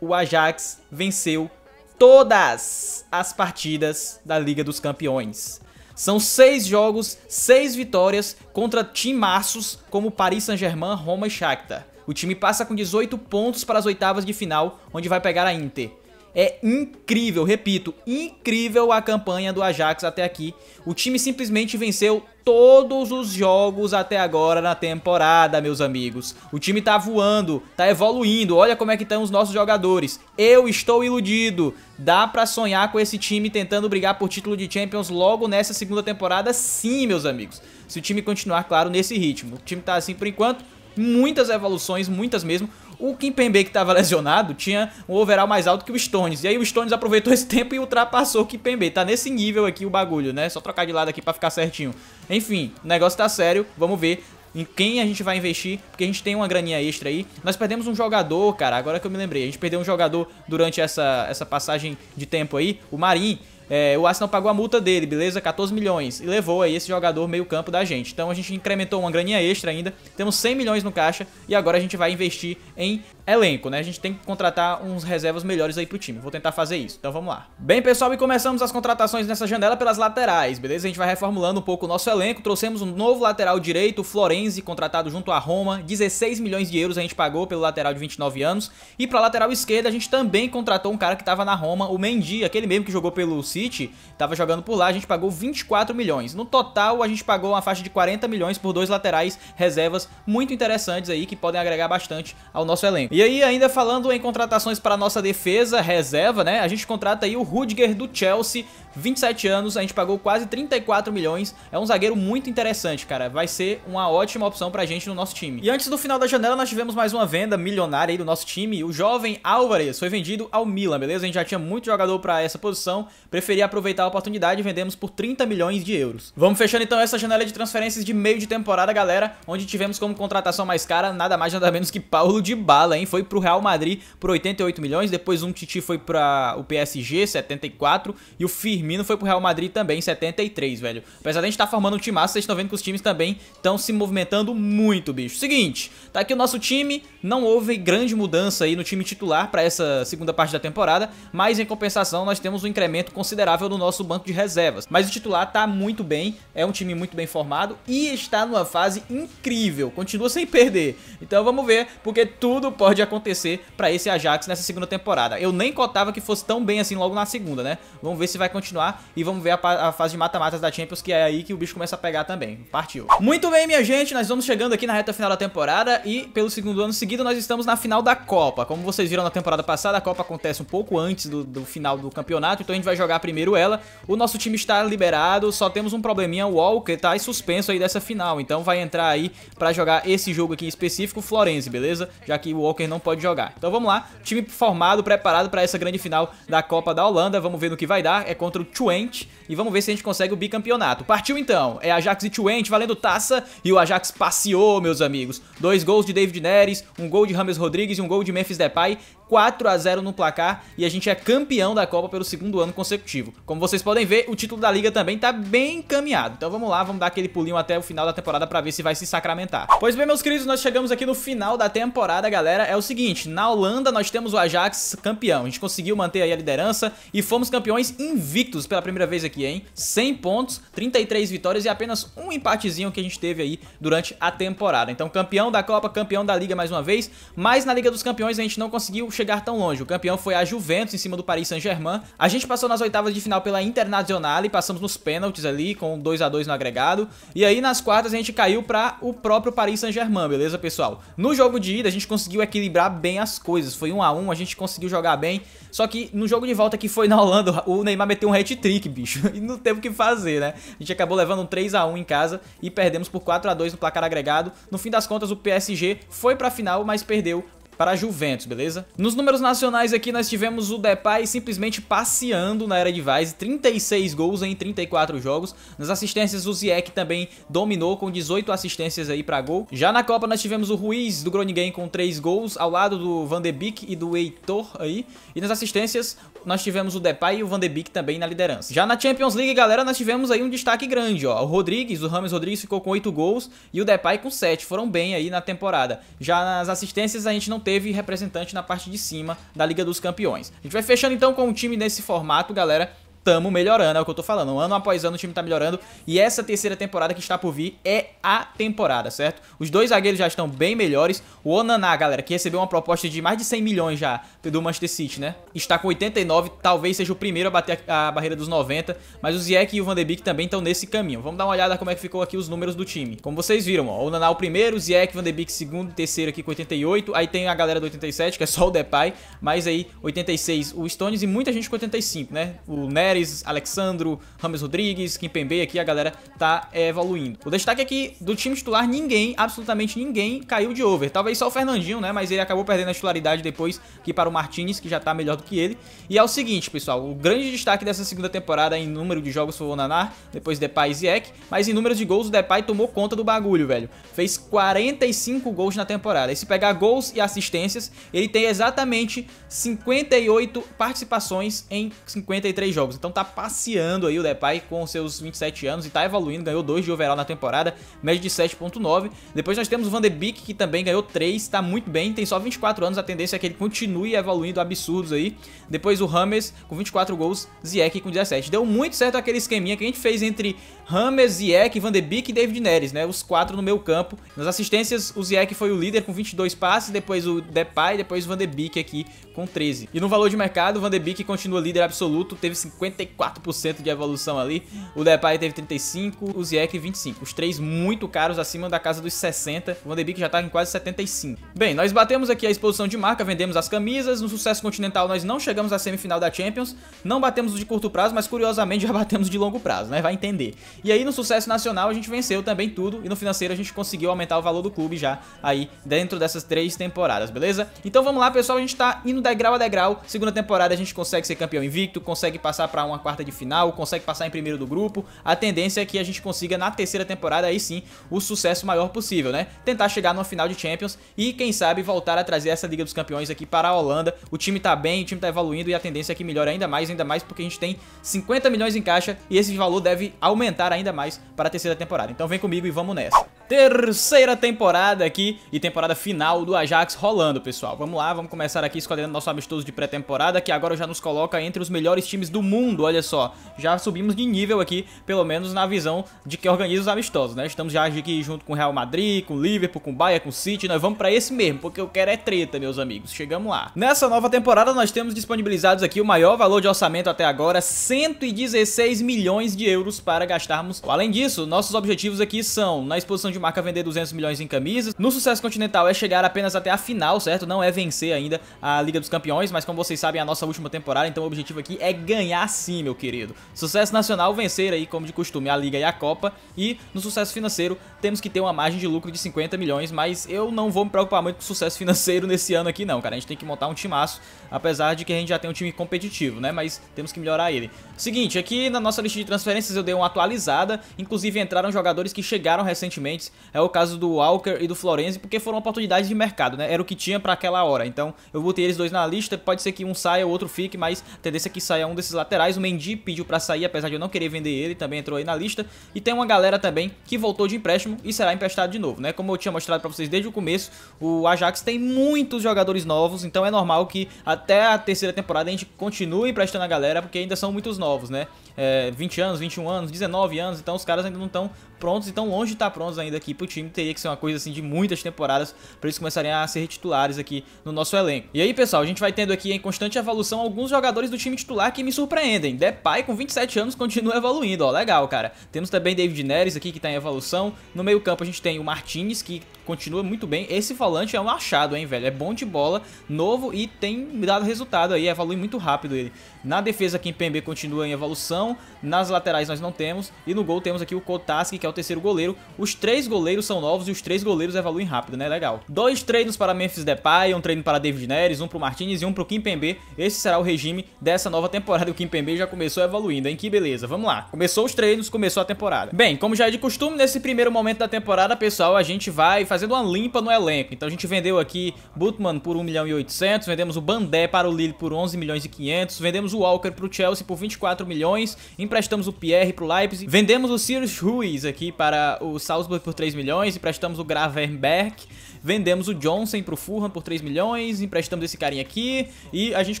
O Ajax venceu todas as partidas da Liga dos Campeões. São seis jogos, seis vitórias contra timaços como Paris Saint-Germain, Roma e Shakhtar. O time passa com 18 pontos para as oitavas de final, onde vai pegar a Inter. É incrível, repito, incrível a campanha do Ajax até aqui. O time simplesmente venceu todos os jogos até agora na temporada, meus amigos. O time tá voando, tá evoluindo. Olha como é que estão os nossos jogadores. Eu estou iludido. Dá para sonhar com esse time tentando brigar por título de Champions logo nessa segunda temporada, sim, meus amigos. Se o time continuar, claro, nesse ritmo. O time tá assim por enquanto, muitas evoluções, muitas mesmo o Kimpembe que estava lesionado tinha um overall mais alto que o Stones. E aí o Stones aproveitou [LAUGHS] esse tempo e ultrapassou o Kimpembe. Tá nesse nível aqui o bagulho, né? Só trocar de lado aqui para ficar certinho. Enfim, o negócio tá sério. Vamos ver em quem a gente vai investir, porque a gente tem uma graninha extra aí. Nós perdemos um jogador, cara, agora que eu me lembrei. A gente perdeu um jogador durante essa, essa passagem de tempo aí, o Marin é, o Arsenal pagou a multa dele, beleza? 14 milhões. E levou aí esse jogador meio campo da gente. Então a gente incrementou uma graninha extra ainda. Temos 100 milhões no caixa. E agora a gente vai investir em elenco, né? A gente tem que contratar uns reservas melhores aí pro time. Vou tentar fazer isso. Então vamos lá. Bem, pessoal, e começamos as contratações nessa janela pelas laterais, beleza? A gente vai reformulando um pouco o nosso elenco. Trouxemos um novo lateral direito, Florenzi, contratado junto à Roma. 16 milhões de euros a gente pagou pelo lateral de 29 anos. E pra lateral esquerda a gente também contratou um cara que tava na Roma, o Mendy, aquele mesmo que jogou pelo City City, jogando por lá, a gente pagou 24 milhões. No total, a gente pagou uma faixa de 40 milhões por dois laterais reservas muito interessantes aí, que podem agregar bastante ao nosso elenco. E aí, ainda falando em contratações para nossa defesa reserva, né? A gente contrata aí o Rudiger do Chelsea, 27 anos, a gente pagou quase 34 milhões. É um zagueiro muito interessante, cara. Vai ser uma ótima opção pra gente no nosso time. E antes do final da janela, nós tivemos mais uma venda milionária aí do nosso time. O jovem Álvares foi vendido ao Milan, beleza? A gente já tinha muito jogador para essa posição, preferiu preferi aproveitar a oportunidade e vendemos por 30 milhões de euros. Vamos fechando então essa janela de transferências de meio de temporada, galera, onde tivemos como contratação mais cara nada mais nada menos que Paulo de Bala, hein? Foi pro Real Madrid por 88 milhões, depois um Titi foi para o PSG, 74, e o Firmino foi pro Real Madrid também, 73, velho. Apesar de a gente tá formando um time massa, vocês estão vendo que os times também estão se movimentando muito, bicho. Seguinte, tá aqui o nosso time, não houve grande mudança aí no time titular para essa segunda parte da temporada, mas em compensação nós temos um incremento considerável considerável no nosso banco de reservas. Mas o titular tá muito bem, é um time muito bem formado e está numa fase incrível, continua sem perder. Então vamos ver, porque tudo pode acontecer para esse Ajax nessa segunda temporada. Eu nem cotava que fosse tão bem assim logo na segunda, né? Vamos ver se vai continuar e vamos ver a, a fase de mata-matas da Champions, que é aí que o bicho começa a pegar também. Partiu. Muito bem, minha gente, nós vamos chegando aqui na reta final da temporada e pelo segundo ano seguido nós estamos na final da Copa. Como vocês viram na temporada passada, a Copa acontece um pouco antes do, do final do campeonato, então a gente vai jogar a primeiro ela. O nosso time está liberado, só temos um probleminha, o Walker tá suspenso aí dessa final, então vai entrar aí para jogar esse jogo aqui em específico, Florenzi, beleza? Já que o Walker não pode jogar. Então vamos lá, time formado, preparado para essa grande final da Copa da Holanda, vamos ver no que vai dar, é contra o Twente, e vamos ver se a gente consegue o bicampeonato. Partiu então, é Ajax e Twente valendo taça, e o Ajax passeou, meus amigos. Dois gols de David Neres, um gol de Rames Rodrigues e um gol de Memphis Depay, 4 a 0 no placar e a gente é campeão da Copa pelo segundo ano consecutivo. Como vocês podem ver, o título da liga também tá bem encaminhado. Então vamos lá, vamos dar aquele pulinho até o final da temporada para ver se vai se sacramentar. Pois bem, meus queridos, nós chegamos aqui no final da temporada, galera. É o seguinte, na Holanda nós temos o Ajax campeão. A gente conseguiu manter aí a liderança e fomos campeões invictos pela primeira vez aqui, hein? 100 pontos, 33 vitórias e apenas um empatezinho que a gente teve aí durante a temporada. Então campeão da Copa, campeão da liga mais uma vez, mas na Liga dos Campeões a gente não conseguiu chegar tão longe. O campeão foi a Juventus em cima do Paris Saint-Germain. A gente passou nas oitavas de final pela Internacional e passamos nos pênaltis ali com 2 a 2 no agregado. E aí nas quartas a gente caiu para o próprio Paris Saint-Germain, beleza, pessoal? No jogo de ida a gente conseguiu equilibrar bem as coisas. Foi 1 a 1, a gente conseguiu jogar bem. Só que no jogo de volta que foi na Holanda, o Neymar meteu um hat-trick, bicho. [LAUGHS] E não teve o que fazer, né? A gente acabou levando um 3 a 1 em casa e perdemos por 4 a 2 no placar agregado. No fim das contas, o PSG foi para a final, mas perdeu para a Juventus, beleza? Nos números nacionais aqui nós tivemos o Depay simplesmente passeando na era de Vaz, 36 gols em 34 jogos. Nas assistências o Zieck também dominou com 18 assistências aí para gol. Já na Copa nós tivemos o Ruiz do Groningen com 3 gols ao lado do Van de Beek e do Heitor aí. E nas assistências nós tivemos o Depay e o Van de Beek também na liderança. Já na Champions League, galera, nós tivemos aí um destaque grande, ó. O Rodrigues, o Rames Rodrigues ficou com 8 gols e o Depay com 7. Foram bem aí na temporada. Já nas assistências a gente não teve representante na parte de cima da Liga dos Campeões. A gente vai fechando então com o um time nesse formato, galera estamos melhorando, é o que eu tô falando. Ano após ano o time tá melhorando e essa terceira temporada que está por vir é a temporada, certo? Os dois zagueiros já estão bem melhores. O Onaná, galera, que recebeu uma proposta de mais de 100 milhões já do Manchester City, né? Está com 89, talvez seja o primeiro a bater a, barreira dos 90, mas o Ziyech e o Van de Beek também estão nesse caminho. Vamos dar uma olhada como é que ficou aqui os números do time. Como vocês viram, ó, o Onaná o primeiro, o Ziyech, Van de Beek segundo, terceiro aqui com 88, aí tem a galera do 87, que é só o Depay, mas aí 86 o Stones e muita gente com 85, né? O Nery Alexandro, Rames Rodrigues, Pembe aqui, a galera tá evoluindo. O destaque aqui é que do time titular, ninguém, absolutamente ninguém, caiu de over. Talvez só o Fernandinho, né? Mas ele acabou perdendo a titularidade depois que para o Martinez, que já tá melhor do que ele. E é o seguinte, pessoal, o grande destaque dessa segunda temporada em número de jogos foi o Nanar, depois Depay e Ziek, mas em número de gols o Depay tomou conta do bagulho, velho. Fez 45 gols na temporada. E se pegar gols e assistências, ele tem exatamente 58 participações em 53 jogos então tá passeando aí o Depay com seus 27 anos e tá evoluindo, ganhou 2 de overall na temporada, média de 7.9. Depois nós temos o Van de Beek, que também ganhou 3, tá muito bem, tem só 24 anos, a tendência é que ele continue evoluindo absurdos aí. Depois o Rames com 24 gols, Ziek com 17. Deu muito certo aquele esqueminha que a gente fez entre Rames, Ziek, Van de Beek e David Neres, né? Os quatro no meu campo. Nas assistências, o Ziek foi o líder com 22 passes, depois o Depay, depois o Van de Beek aqui com 13. E no valor de mercado, o Van de Beek continua líder absoluto, teve 50 54% de evolução ali. O Depay teve 35, o Ziyech 25. Os três muito caros, acima da casa dos 60. O Van de Beek já tá em quase 75. Bem, nós batemos aqui a exposição de marca, vendemos as camisas. No sucesso continental nós não chegamos à semifinal da Champions. Não batemos de curto prazo, mas curiosamente [LAUGHS] já batemos de longo prazo, né? Vai entender. E aí no sucesso nacional a gente venceu também tudo. E no financeiro a gente conseguiu aumentar o valor do clube já aí dentro dessas três temporadas, beleza? Então vamos lá, pessoal. A gente tá indo degrau a degrau. Segunda temporada a gente consegue ser campeão invicto, consegue passar pra para uma quarta de final, consegue passar em primeiro do grupo. A tendência é que a gente consiga na terceira temporada aí sim o sucesso maior possível, né? Tentar chegar numa final de Champions e quem sabe voltar a trazer essa Liga dos Campeões aqui para a Holanda. O time tá bem, o time tá evoluindo e a tendência é que melhore ainda mais, ainda mais porque a gente tem 50 milhões em caixa e esse valor deve aumentar ainda mais para a terceira temporada. Então vem comigo e vamos nessa terceira temporada aqui e temporada final do Ajax rolando, pessoal. Vamos lá, vamos começar aqui escolhendo nosso amistoso de pré-temporada, que agora já nos coloca entre os melhores times do mundo, olha só. Já subimos de nível aqui, pelo menos na visão de que organiza os amistosos, né? Estamos já aqui junto com o Real Madrid, com o Liverpool, com o Bahia, com o City, nós vamos pra esse mesmo, porque eu quero é treta, meus amigos. Chegamos lá. Nessa nova temporada nós temos disponibilizados aqui o maior valor de orçamento até agora, 116 milhões de euros para gastarmos. Além disso, nossos objetivos aqui são, na exposição de de marca vender 200 milhões em camisas. No sucesso continental é chegar apenas até a final, certo? Não é vencer ainda a Liga dos Campeões, mas como vocês sabem, é a nossa última temporada, então o objetivo aqui é ganhar sim, meu querido. Sucesso nacional, vencer aí, como de costume, a Liga e a Copa. E no sucesso financeiro, temos que ter uma margem de lucro de 50 milhões, mas eu não vou me preocupar muito com sucesso financeiro [LAUGHS] nesse ano aqui não, cara. A gente tem que montar um timaço, apesar de que a gente já tem um time competitivo, né? Mas temos que melhorar ele. Seguinte, aqui na nossa lista de transferências eu dei uma atualizada, inclusive entraram jogadores que chegaram recentemente, é o caso do Walker e do Florenzi, porque foram oportunidades de mercado, né? Era o que tinha para aquela hora. Então, eu botei eles dois na lista, pode ser que um saia, o outro fique, mas a tendência é que saia um desses laterais. O Mendy pediu para sair, apesar de eu não querer vender ele, também entrou aí na lista. E tem uma galera também que voltou de empréstimo e será emprestado de novo, né? Como eu tinha mostrado para vocês desde o começo, o Ajax tem muitos jogadores novos, então é normal que até a terceira temporada a gente continue emprestando a galera, porque ainda são muitos novos, né? É, 20 anos, 21 anos, 19 anos, então os caras ainda não estão prontos e longe de estar tá prontos ainda aqui pro time, teria que ser uma coisa assim de muitas temporadas para eles começarem a ser titulares aqui no nosso elenco. E aí, pessoal, a gente vai tendo aqui em constante evolução alguns jogadores do time titular que me surpreendem. Depay, com 27 anos, continua evoluindo, ó, legal, cara. Temos também David Neres aqui, que tá em evolução. No meio campo a gente tem o Martins que continua muito bem. Esse volante é um achado, hein, velho? É bom de bola, novo e tem dado resultado aí, evolui muito rápido ele. Na defesa, Kim Pembe continua em evolução, nas laterais nós não temos, e no gol temos aqui o Kotaski, que é o terceiro goleiro. Os três goleiros são novos e os três goleiros evoluem rápido, né? Legal. Dois treinos para Memphis Depay, um treino para David Neres, um para o Martinez e um para o Kim Pembe. Esse será o regime dessa nova temporada. [LAUGHS] O Kim Pembe já começou evoluindo, hein? Que beleza. Vamos lá. Começou os treinos, começou a temporada. Bem, como já é de costume, nesse primeiro momento da temporada, pessoal, a gente vai fazer fazendo uma limpa no elenco. Então a gente vendeu aqui Butman por 1 milhão e 800, vendemos o Bandé para o Lille por 11 milhões e 500, vendemos o Walker para o Chelsea por 24 milhões, emprestamos o Pierre para o Leipzig, vendemos o Sirius Ruiz aqui para o Salzburg por 3 milhões, emprestamos o Gravenberg vendemos o Johnson pro Fulham por 3 milhões, emprestamos esse carinha aqui e a gente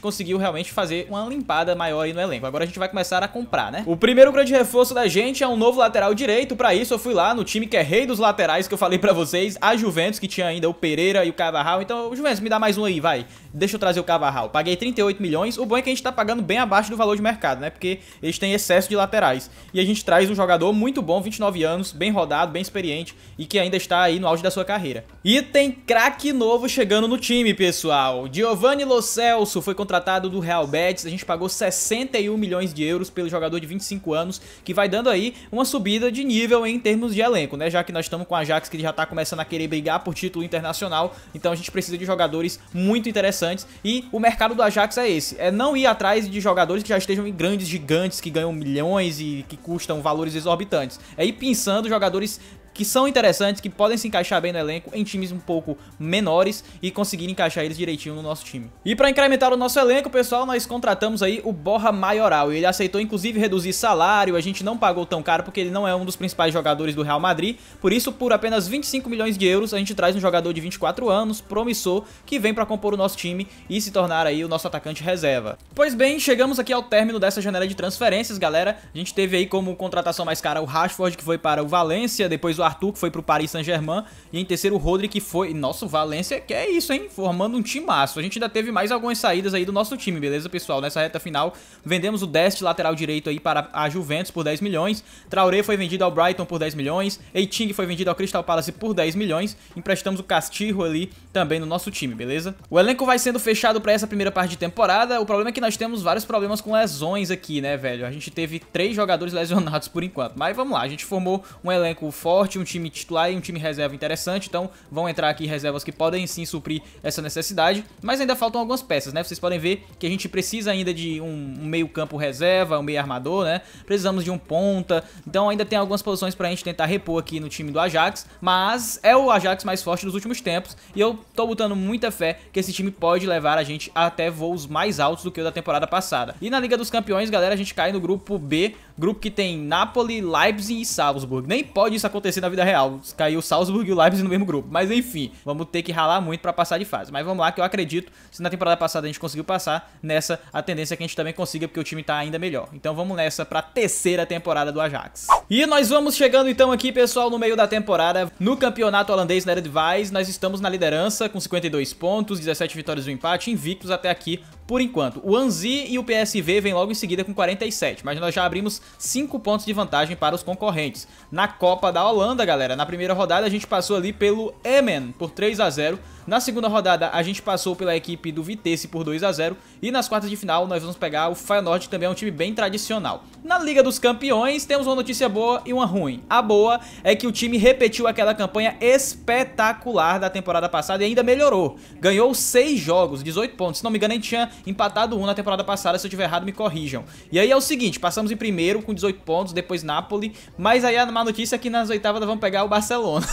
conseguiu realmente fazer uma limpada maior aí no elenco. Agora a gente vai começar a comprar, né? O primeiro grande reforço da gente é um novo lateral direito, pra isso eu fui lá no time que é rei dos laterais que eu falei pra vocês, a Juventus, que tinha ainda o Pereira e o Cavarral, então Juventus, me dá mais um aí, vai. Deixa eu trazer o Cavarral. Paguei 38 milhões, o bom é que a gente tá pagando bem abaixo do valor de mercado, né? Porque eles têm excesso de laterais. E a gente traz um jogador muito bom, 29 anos, bem rodado, bem experiente e que ainda está aí no auge da sua carreira. E tem craque novo chegando no time, pessoal. Giovanni Lo Celso foi contratado do Real Betis. A gente pagou 61 milhões de euros pelo jogador de 25 anos, que vai dando aí uma subida de nível em termos de elenco, né? Já que nós estamos com a Ajax que já está começando a querer brigar por título internacional, então a gente precisa de jogadores muito interessantes e o mercado do Ajax é esse, é não ir atrás de jogadores que já estejam em grandes gigantes que ganham milhões e que custam valores exorbitantes. É ir pensando jogadores que são interessantes, que podem se encaixar bem no elenco em times um pouco menores e conseguir encaixar eles direitinho no nosso time. E para incrementar o nosso elenco, pessoal, nós contratamos aí o Borra Maioral. Ele aceitou inclusive reduzir salário, a gente não pagou tão caro porque ele não é um dos principais jogadores do Real Madrid. Por isso, por apenas 25 milhões de euros, a gente traz um jogador de 24 anos, promissor, que vem para compor o nosso time e se tornar aí o nosso atacante reserva. Pois bem, chegamos aqui ao término dessa janela de transferências, galera. A gente teve aí como contratação mais cara o Rashford, que foi para o Valência, depois o Arthur, que foi pro Paris Saint-Germain. E em terceiro, o Rodri, que foi. Nossa, o Valência, que é isso, hein? Formando um timaço. A gente ainda teve mais algumas saídas aí do nosso time, beleza, pessoal? Nessa reta final, vendemos o Dest, lateral direito aí para a Juventus por 10 milhões. Traoré foi vendido ao Brighton por 10 milhões. Eiting foi vendido ao Crystal Palace por 10 milhões. Emprestamos o Castilho ali também no nosso time, beleza? O elenco vai sendo fechado para essa primeira parte de temporada. O problema é que nós temos vários problemas com lesões aqui, né, velho? A gente teve três jogadores [LAUGHS] lesionados por enquanto. Mas vamos lá, a gente formou um elenco forte, um time titular e um time reserva interessante, então vão entrar aqui reservas que podem sim suprir essa necessidade, mas ainda faltam algumas peças, né? Vocês podem ver que a gente precisa ainda de um, meio campo reserva, um meio armador, né? Precisamos de um ponta, então ainda tem algumas posições pra gente tentar repor aqui no time do Ajax, mas é o Ajax mais forte dos últimos tempos e eu tô botando muita fé que esse time pode levar a gente até voos mais altos do que o da temporada passada. E na Liga dos Campeões, galera, a gente cai no grupo B, Grupo que tem Napoli, Leipzig e Salzburg. Nem pode isso acontecer na vida real. Caiu o Salzburg e o Leipzig no mesmo grupo. Mas enfim, vamos ter que ralar muito para passar de fase. Mas vamos lá, que eu acredito. Se na temporada passada a gente conseguiu passar, nessa a tendência é que a gente também consiga, porque o time tá ainda melhor. Então vamos nessa pra terceira temporada do Ajax. E nós vamos chegando então aqui, pessoal, no meio da temporada. No campeonato holandês na Eredivisie, nós estamos na liderança com 52 pontos, 17 vitórias e um empate, invictos até aqui por enquanto. O Anzi e o PSV vêm logo em seguida com 47, mas nós já abrimos 5 pontos de vantagem para os concorrentes. Na Copa da Holanda, galera, na primeira rodada a gente passou ali pelo Emen por 3 a 0 na segunda rodada, a gente passou pela equipe do Vitesse por 2 a 0 e nas quartas de final nós vamos pegar o Feyenoord, que também é um time bem tradicional. Na Liga dos Campeões, temos uma notícia boa e uma ruim. A boa é que o time repetiu aquela campanha espetacular da temporada passada e ainda melhorou. Ganhou 6 jogos, 18 pontos. Se não me engano, a gente tinha empatado um na temporada passada, se eu tiver errado, me corrijam. E aí é o seguinte, passamos em primeiro com 18 pontos, depois Napoli, mas aí a má notícia é que nas oitavas vamos pegar o Barcelona.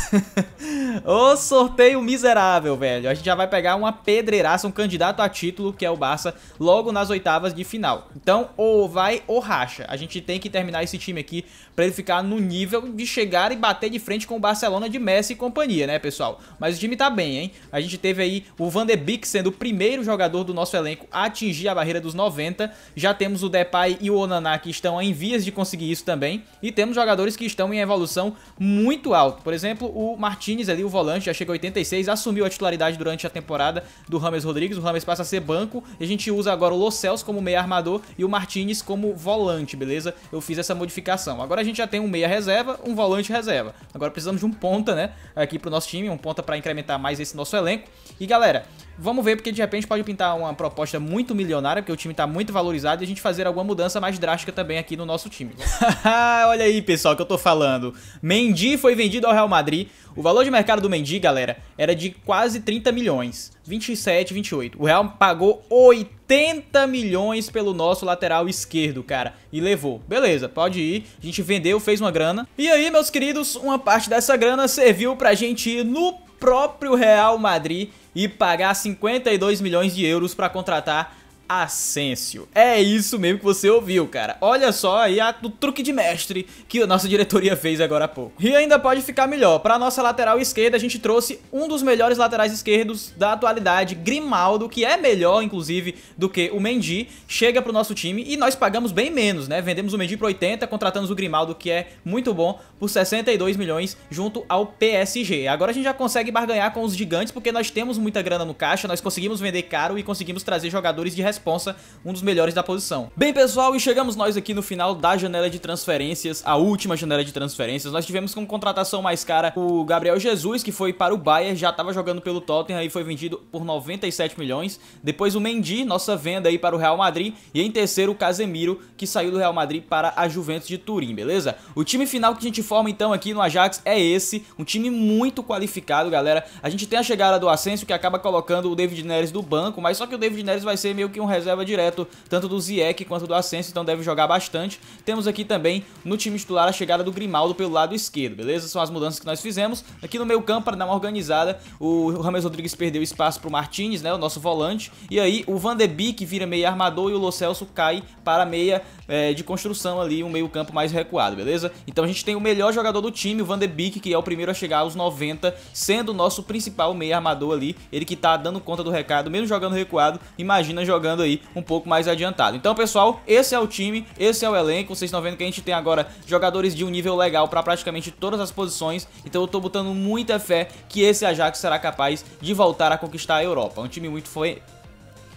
Ô [LAUGHS] sorteio miserável, velho velho. A gente já vai pegar uma pedreiraça, um candidato a título, que é o Barça, logo nas oitavas de final. Então, ou vai ou racha. A gente tem que terminar esse time aqui para ele ficar no nível de chegar e bater de frente com o Barcelona de Messi e companhia, né, pessoal? Mas o time tá bem, hein? A gente teve aí o Van de Beek sendo o primeiro jogador do nosso elenco a atingir a barreira dos 90. Já temos o Depay e o Onaná que estão em vias de conseguir isso também. E temos jogadores que estão em evolução muito alto. Por exemplo, o Martinez ali, o volante, já chega a 86, assumiu a titularidade durante a temporada do Rames Rodrigues. O Rames passa a ser banco. E a gente usa agora o Lo como meia armador e o Martinez como volante, beleza? Eu fiz essa modificação. Agora gente já tem um meia reserva, um volante reserva. Agora precisamos de um ponta, né? Aqui pro nosso time, um ponta para incrementar mais esse nosso elenco. E galera, Vamos ver, porque de repente pode pintar uma proposta muito milionária, porque o time tá muito valorizado, e a gente fazer alguma mudança mais drástica também aqui no nosso time. [LAUGHS] Olha aí, pessoal, que eu tô falando. Mendy foi vendido ao Real Madrid. O valor de mercado do Mendy, galera, era de quase 30 milhões. 27, 28. O Real pagou 80 milhões pelo nosso lateral esquerdo, cara. E levou. Beleza, pode ir. A gente vendeu, fez uma grana. E aí, meus queridos, uma parte dessa grana serviu pra gente ir no próprio Real Madrid e pagar 52 milhões de euros para contratar Ascencio. É isso mesmo que você ouviu, cara. Olha só aí a, o truque de mestre que a nossa diretoria fez agora há pouco. E ainda pode ficar melhor. Para nossa lateral esquerda, a gente trouxe um dos melhores laterais esquerdos da atualidade, Grimaldo, que é melhor, inclusive, do que o Mendy. Chega pro nosso time e nós pagamos bem menos, né? Vendemos o Mendy por 80, contratamos o Grimaldo, que é muito bom, por 62 milhões junto ao PSG. Agora a gente já consegue barganhar com os gigantes porque nós temos muita grana no caixa, nós conseguimos vender caro e conseguimos trazer jogadores de responsa, um dos melhores da posição. Bem, pessoal, e chegamos nós aqui no final da janela de transferências, a última janela de transferências. Nós tivemos como contratação mais cara o Gabriel Jesus, que foi para o Bayern, já estava jogando pelo Tottenham e foi vendido por 97 milhões. Depois o Mendy, nossa venda aí para o Real Madrid. E em terceiro o Casemiro, que saiu do Real Madrid para a Juventus de Turim, beleza? O time final que a gente forma então aqui no Ajax é esse, um time muito qualificado, galera. A gente tem a chegada do Asensio, que acaba colocando o David Neres do banco, mas só que o David Neres vai ser meio que um um reserva direto, tanto do Zieck quanto do Ascenso, então deve jogar bastante. Temos aqui também no time titular a chegada do Grimaldo pelo lado esquerdo, beleza? São as mudanças que nós fizemos. Aqui no meio campo, para dar uma organizada, o Rames Rodrigues perdeu espaço para o né, o nosso volante, e aí o Van de Beek vira meia armador e o Lo Celso cai para meia é, de construção ali, um meio campo mais recuado, beleza? Então a gente tem o melhor jogador do time, o Van de Beek, que é o primeiro a chegar aos 90, sendo o nosso principal meio armador ali, ele que tá dando conta do recado, mesmo jogando recuado, imagina jogando aí um pouco mais adiantado. Então pessoal, esse é o time, esse é o elenco, vocês estão vendo que a gente tem agora jogadores de um nível legal para praticamente todas as posições, então eu tô botando muita fé que esse Ajax será capaz de voltar a conquistar a Europa. É um time muito foi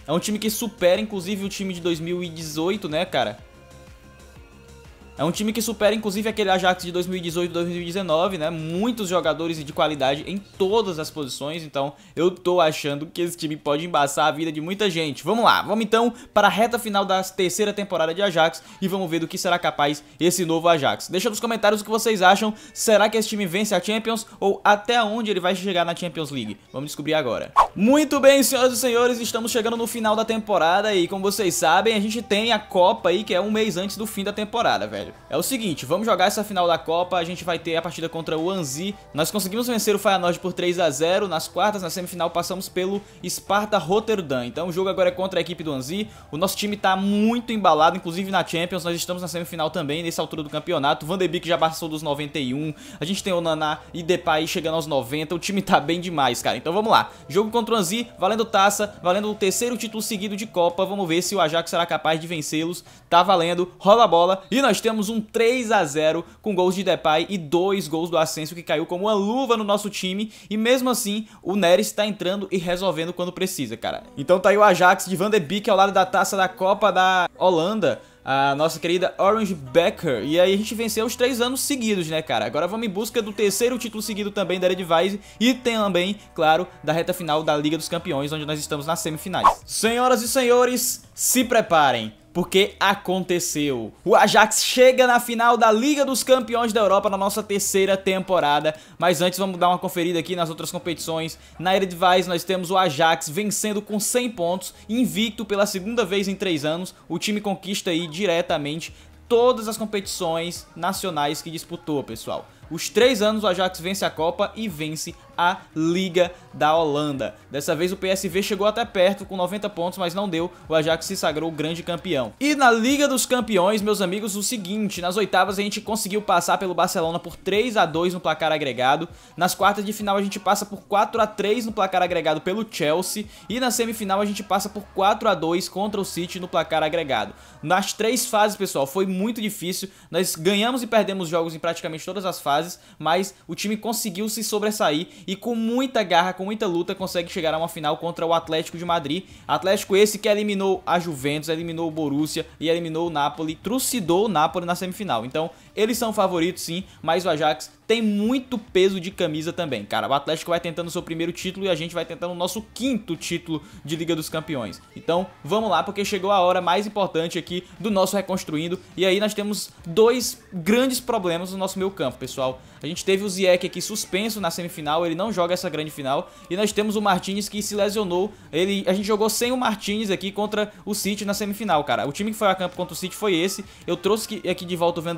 é um time que supera, inclusive, o time de 2018, né, cara? É um time que supera inclusive aquele Ajax de 2018 2019, né? Muitos jogadores de qualidade em todas as posições, então eu tô achando que esse time pode embaçar a vida de muita gente. Vamos lá, vamos então para a reta final da terceira temporada de Ajax e vamos ver do que será capaz esse novo Ajax. Deixa nos comentários o que vocês acham, será que esse time vence a Champions ou até onde ele vai chegar na Champions League? Vamos descobrir agora. Muito bem, senhoras e senhores, estamos chegando no final da temporada e como vocês sabem, a gente tem a Copa aí que é um mês antes do fim da temporada, velho sério. É o seguinte, vamos jogar essa final da Copa, a gente vai ter a partida contra o Anzi. Nós conseguimos vencer o Feyenoord por 3 a 0 nas quartas, na semifinal passamos pelo Sparta Rotterdam. Então o jogo agora é contra a equipe do Anzi. O nosso time tá muito embalado, inclusive na Champions, nós estamos na semifinal também, nessa altura do campeonato. Van de Beek já passou dos 91. A gente tem o Naná e Depay chegando aos 90. O time tá bem demais, cara. Então vamos lá. Jogo contra o Anzi, valendo taça, valendo o terceiro título seguido de Copa. Vamos ver se o Ajax será capaz de vencê-los. Tá valendo. Rola a bola e nós temos tivemos um 3 a 0 com gols de Depay e dois gols do Ascenso que caiu como uma luva no nosso time e mesmo assim o Neres está entrando e resolvendo quando precisa, cara. Então tá aí o Ajax de Van de Beek ao lado da taça da Copa da Holanda a nossa querida Orange Becker. E aí a gente venceu os três anos seguidos, né, cara? Agora vamos em busca do terceiro título seguido também da Eredivisie e também, claro, da reta final da Liga dos Campeões, onde nós estamos nas semifinais. Senhoras e senhores, se preparem! porque aconteceu. O Ajax chega na final da Liga dos Campeões da Europa na nossa terceira temporada, mas antes vamos dar uma conferida aqui nas outras competições. Na Eredivisie nós temos o Ajax vencendo com 100 pontos, invicto pela segunda vez em 3 anos, o time conquista aí diretamente todas as competições nacionais que disputou, pessoal. Os três anos o Ajax vence a Copa e vence a Liga da Holanda. Dessa vez o PSV chegou até perto com 90 pontos, mas não deu. O Ajax se sagrou grande campeão. E na Liga dos Campeões, meus amigos, o seguinte, nas oitavas a gente conseguiu passar pelo Barcelona por 3 a 2 no placar agregado. Nas quartas de final a gente passa por 4 a 3 no placar agregado pelo Chelsea e na semifinal a gente passa por 4 a 2 contra o City no placar agregado. Nas três fases, pessoal, foi muito difícil. Nós ganhamos e perdemos jogos em praticamente todas as fases fases, mas o time conseguiu se sobressair e com muita garra, com muita luta, consegue chegar a uma final contra o Atlético de Madrid. Atlético esse que eliminou a Juventus, eliminou o Borussia e eliminou o Napoli, trucidou o Napoli na semifinal. Então, eles são favoritos sim, mas o Ajax tem muito peso de camisa também, cara. O Atlético vai tentando o seu primeiro título e a gente vai tentando o nosso quinto título de Liga dos Campeões. Então, vamos lá, porque chegou a hora mais importante aqui do nosso Reconstruindo. E aí nós temos dois grandes problemas no nosso meio campo, pessoal. A gente teve o Zieck aqui suspenso na semifinal, ele não joga essa grande final. E nós temos o Martinez que se lesionou. Ele, a gente jogou sem o Martinez aqui contra o City na semifinal, cara. O time que foi a campo contra o City foi esse. Eu trouxe aqui de volta o Van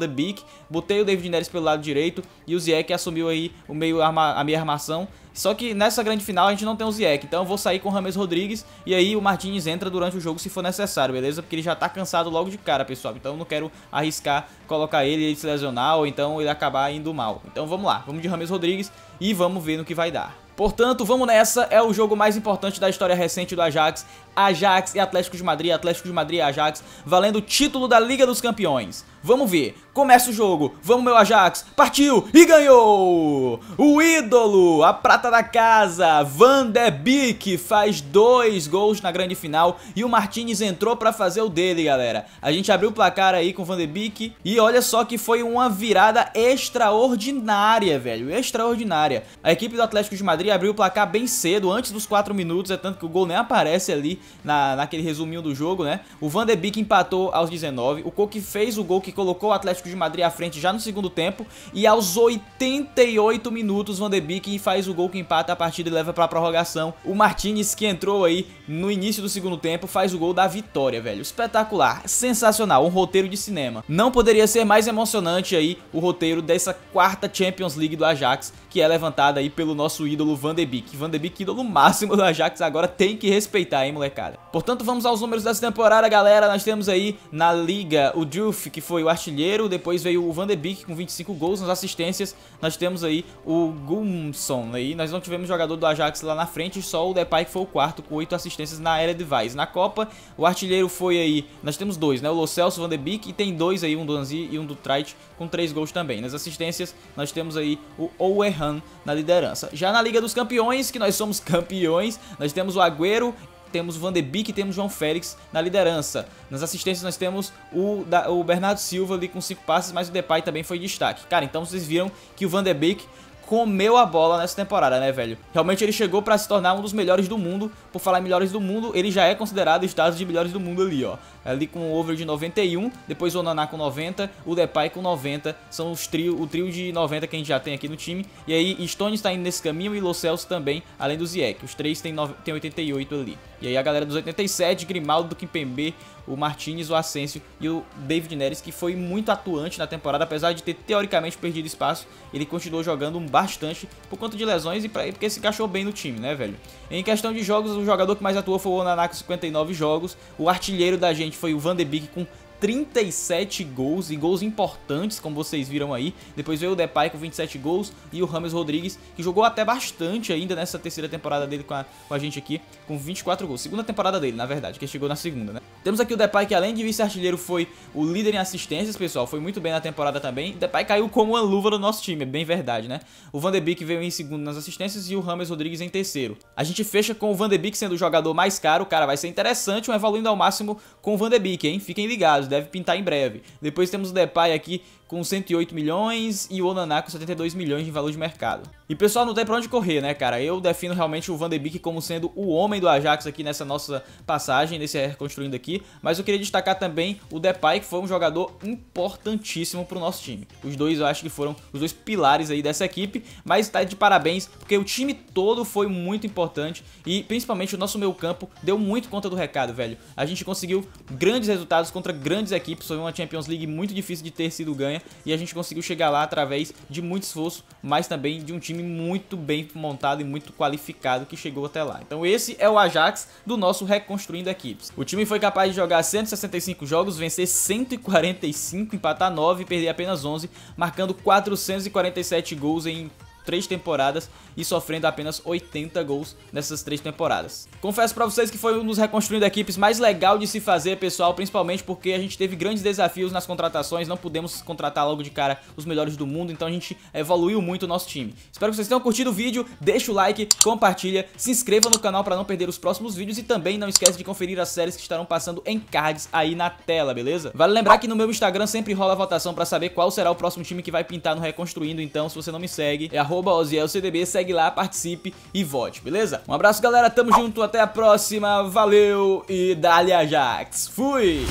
botei o David Neres pelo lado direito e o Ziek que assumiu aí o meio arma, a minha armação. Só que nessa grande final a gente não tem o Ziek, então eu vou sair com o Rames Rodrigues e aí o Martins entra durante o jogo se for necessário, beleza? Porque ele já tá cansado logo de cara, pessoal, então eu não quero arriscar colocar ele, ele se lesionar ou então ele acabar indo mal. Então vamos lá, vamos de Rames Rodrigues e vamos ver no que vai dar. Portanto, vamos nessa, é o jogo mais importante da história recente do Ajax. Ajax e Atlético de Madrid, Atlético de Madrid e Ajax, valendo o título da Liga dos Campeões. Vamos ver, começa o jogo, vamos meu Ajax, partiu e ganhou! O ídolo, a prata da casa, Van de Beek faz dois gols na grande final e o Martinez entrou para fazer o dele, galera. A gente abriu o placar aí com o Van de Beek e olha só que foi uma virada extraordinária, velho, extraordinária. A equipe do Atlético de Madrid abriu o placar bem cedo, antes dos 4 minutos, é tanto que o gol nem aparece ali na, naquele resuminho do jogo, né? O Van de Beek empatou aos 19, o Coque fez o gol que colocou o Atlético de Madrid à frente já no segundo tempo e aos 88 minutos Van de Beek faz o gol que empata a partida e leva para a prorrogação. O Martinez que entrou aí no início do segundo tempo faz o gol da vitória, velho. Espetacular, sensacional, um roteiro de cinema. Não poderia ser mais emocionante aí o roteiro dessa quarta Champions League do Ajax, que é levantada aí pelo nosso ídolo Van de Beek. Van de Beek, ídolo máximo do Ajax, agora tem que respeitar, hein, moleque? molecada. Portanto, vamos aos números dessa temporada, galera. Nós temos aí na liga o Juff, que foi o artilheiro, depois veio o Van de Beek com 25 gols nas assistências. Nós temos aí o Gumson aí. Nós não tivemos jogador do Ajax lá na frente, só o Depay que foi o quarto com 8 assistências na era de Vaz. Na Copa, o artilheiro foi aí, nós temos dois, né? O Locelso Van de Beek e tem dois aí, um do Anzi e um do Treit com 3 gols também. Nas assistências, nós temos aí o Owerhan na liderança. Já na Liga dos Campeões, que nós somos [LAUGHS] campeões, nós temos o Agüero temos o Van de Beek e temos o João Félix na liderança. Nas assistências nós temos o, da, o Bernardo Silva ali com 5 passes, mas o Depay também foi destaque. Cara, então vocês viram que o Van de Beek comeu a bola nessa temporada, né, velho? Realmente ele chegou para se tornar um dos melhores do mundo. Por falar em melhores do mundo, ele já é considerado estado de melhores do mundo ali, ó ali com o over de 91, depois o Onaná com 90, o Depay com 90, são os trio, o trio de 90 que a gente já tem aqui no time. E aí Stone está indo nesse caminho e Lo Celso também, além do ziek Os três tem, tem 88 ali. E aí a galera dos 87, Grimaldo, Kimpembe, o Martinez, o Asensio e o David Neres, que foi muito atuante na temporada, apesar de ter teoricamente perdido espaço, ele continuou jogando bastante por conta de lesões e pra, porque se encaixou bem no time, né, velho? Em questão de jogos, o jogador que mais atuou foi o Onaná com 59 jogos, o artilheiro da gente frente foi o Van de Beek com 37 gols e gols importantes, como vocês viram aí. Depois veio o Depay com 27 gols e o Rames Rodrigues, que jogou até bastante ainda nessa terceira temporada dele com a, com a gente aqui, com 24 gols. Segunda temporada dele, na verdade, que chegou na segunda, né? Temos aqui o Depay, que além de vice-artilheiro foi o líder em assistências, pessoal, foi muito bem na temporada também. O Depay caiu como uma luva no nosso time, é bem verdade, né? O Van de Beek veio em segundo nas assistências e o Rames Rodrigues em terceiro. A gente fecha com o Van de Beek sendo o jogador mais caro, cara, vai ser interessante, um evoluindo ao máximo com o Van de Beek, hein? Fiquem ligados deve pintar em breve. Depois temos o Depay aqui com 108 milhões e o Onaná com 72 milhões de valor de mercado. E pessoal, não tem pra onde correr, né, cara? Eu defino realmente o Van de Beek como sendo o homem do Ajax aqui nessa nossa passagem, nesse reconstruindo aqui, mas eu queria destacar também o Depay, que foi um jogador importantíssimo pro nosso time. Os dois eu acho que foram os dois pilares aí dessa equipe, mas tá de parabéns, porque o time todo foi muito importante e principalmente o nosso meio campo deu muito conta do recado, velho. A gente conseguiu grandes resultados contra grandes equipes, foi uma Champions League muito difícil de ter sido ganha e a gente conseguiu chegar lá através de muito esforço, mas também de um time muito bem montado e muito qualificado que chegou até lá. Então esse é o Ajax do nosso Reconstruindo Equipes. O time foi capaz de jogar 165 jogos, vencer 145, empatar 9 e perder apenas 11, marcando 447 gols em três temporadas e sofrendo apenas 80 gols nessas três temporadas. Confesso para vocês que foi um dos reconstruindo equipes mais legal de se fazer, pessoal, principalmente porque a gente teve grandes desafios nas contratações, não pudemos contratar logo de cara os melhores do mundo, então a gente evoluiu muito o nosso time. Espero que vocês tenham curtido o vídeo, deixa o like, compartilha, se inscreva no canal para não perder os próximos vídeos e também não esquece de conferir as séries que estarão passando em cards aí na tela, beleza? Vale lembrar que no meu Instagram sempre rola a votação para saber qual será o próximo time que vai pintar no Reconstruindo, então se você não me segue, é arroba OzielCDB, segue lá, participe e vote, beleza? Um abraço, galera, tamo junto, até a próxima, valeu e dali Jax, fui!